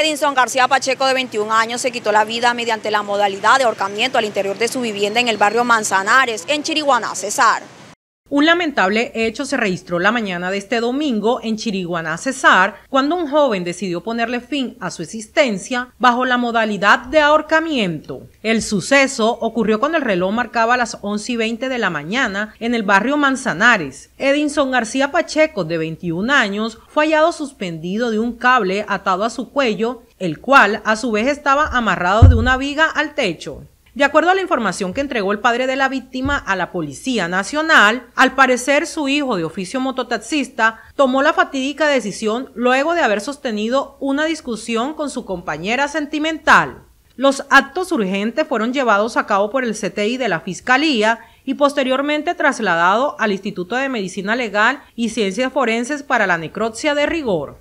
Edinson García Pacheco, de 21 años, se quitó la vida mediante la modalidad de ahorcamiento al interior de su vivienda en el barrio Manzanares, en Chiriguaná, Cesar. Un lamentable hecho se registró la mañana de este domingo en Chiriguaná, Cesar, cuando un joven decidió ponerle fin a su existencia bajo la modalidad de ahorcamiento. El suceso ocurrió cuando el reloj marcaba las 11 y 20 de la mañana en el barrio Manzanares. Edinson García Pacheco, de 21 años, fue hallado suspendido de un cable atado a su cuello, el cual a su vez estaba amarrado de una viga al techo. De acuerdo a la información que entregó el padre de la víctima a la Policía Nacional, al parecer su hijo de oficio mototaxista tomó la fatídica decisión luego de haber sostenido una discusión con su compañera sentimental. Los actos urgentes fueron llevados a cabo por el CTI de la Fiscalía y posteriormente trasladado al Instituto de Medicina Legal y Ciencias Forenses para la necropsia de rigor.